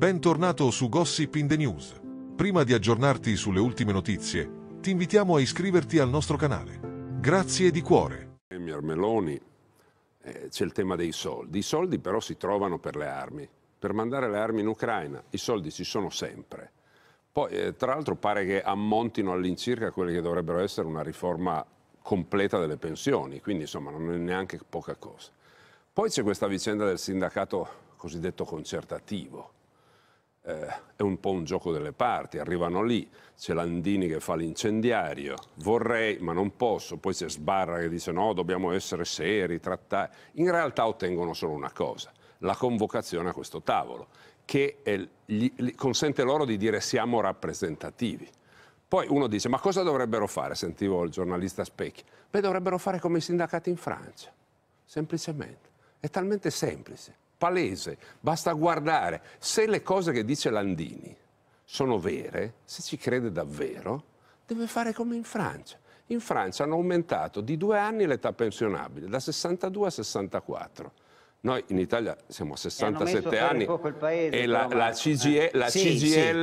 Bentornato su Gossip in the News. Prima di aggiornarti sulle ultime notizie, ti invitiamo a iscriverti al nostro canale. Grazie di cuore. Premier Meloni, eh, c'è il tema dei soldi. I soldi però si trovano per le armi. Per mandare le armi in Ucraina i soldi ci sono sempre. Poi, eh, tra l'altro, pare che ammontino all'incirca quelle che dovrebbero essere una riforma completa delle pensioni, quindi insomma non è neanche poca cosa. Poi c'è questa vicenda del sindacato cosiddetto concertativo eh, è un po' un gioco delle parti, arrivano lì, c'è Landini che fa l'incendiario, vorrei ma non posso, poi c'è Sbarra che dice no, dobbiamo essere seri, trattare. In realtà ottengono solo una cosa, la convocazione a questo tavolo, che è, gli, consente loro di dire siamo rappresentativi. Poi uno dice, ma cosa dovrebbero fare? Sentivo il giornalista Specchi. Beh, dovrebbero fare come i sindacati in Francia, semplicemente. È talmente semplice palese, basta guardare. Se le cose che dice Landini sono vere, se ci crede davvero, deve fare come in Francia. In Francia hanno aumentato di due anni l'età pensionabile, da 62 a 64. Noi in Italia siamo a 67 eh, anni paese, e la, la, eh. CGE, la, sì, CGL, sì. Eh.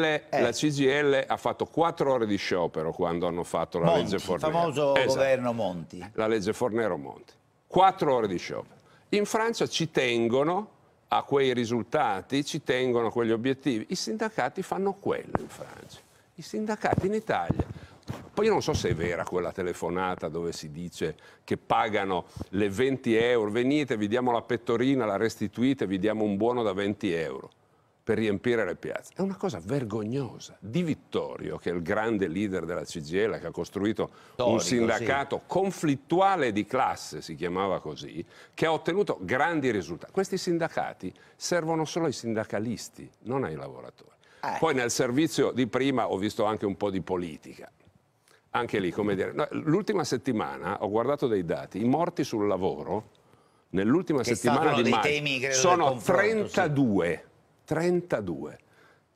la, CGL, ha fatto quattro ore di sciopero quando hanno fatto la Monti, legge Fornero. Il famoso esatto. governo Monti. La legge Fornero-Monti. Quattro ore di sciopero. In Francia ci tengono a quei risultati, ci tengono a quegli obiettivi. I sindacati fanno quello in Francia, i sindacati in Italia. Poi io non so se è vera quella telefonata dove si dice che pagano le 20 euro, venite, vi diamo la pettorina, la restituite, vi diamo un buono da 20 euro per riempire le piazze. È una cosa vergognosa. Di Vittorio, che è il grande leader della CGL, che ha costruito Storico, un sindacato sì. conflittuale di classe, si chiamava così, che ha ottenuto grandi risultati. Questi sindacati servono solo ai sindacalisti, non ai lavoratori. Eh. Poi nel servizio di prima ho visto anche un po' di politica. Anche lì, come dire, l'ultima settimana ho guardato dei dati, i morti sul lavoro nell'ultima settimana di maggio temi, credo, sono 32. Sì 32.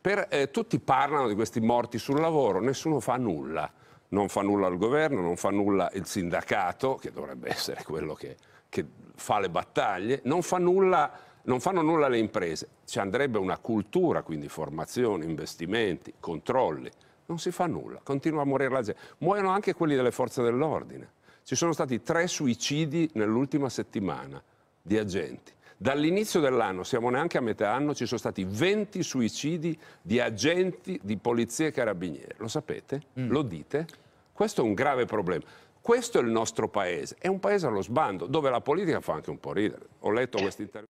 Per, eh, tutti parlano di questi morti sul lavoro, nessuno fa nulla. Non fa nulla il governo, non fa nulla il sindacato, che dovrebbe essere quello che, che fa le battaglie, non, fa nulla, non, fanno nulla le imprese. Ci andrebbe una cultura, quindi formazione, investimenti, controlli. Non si fa nulla, continua a morire la gente. Muoiono anche quelli delle forze dell'ordine. Ci sono stati tre suicidi nell'ultima settimana di agenti. Dall'inizio dell'anno, siamo neanche a metà anno, ci sono stati 20 suicidi di agenti di polizia e carabinieri. Lo sapete? Mm. Lo dite? Questo è un grave problema. Questo è il nostro paese, è un paese allo sbando, dove la politica fa anche un po' ridere. Ho letto eh. questi interventi.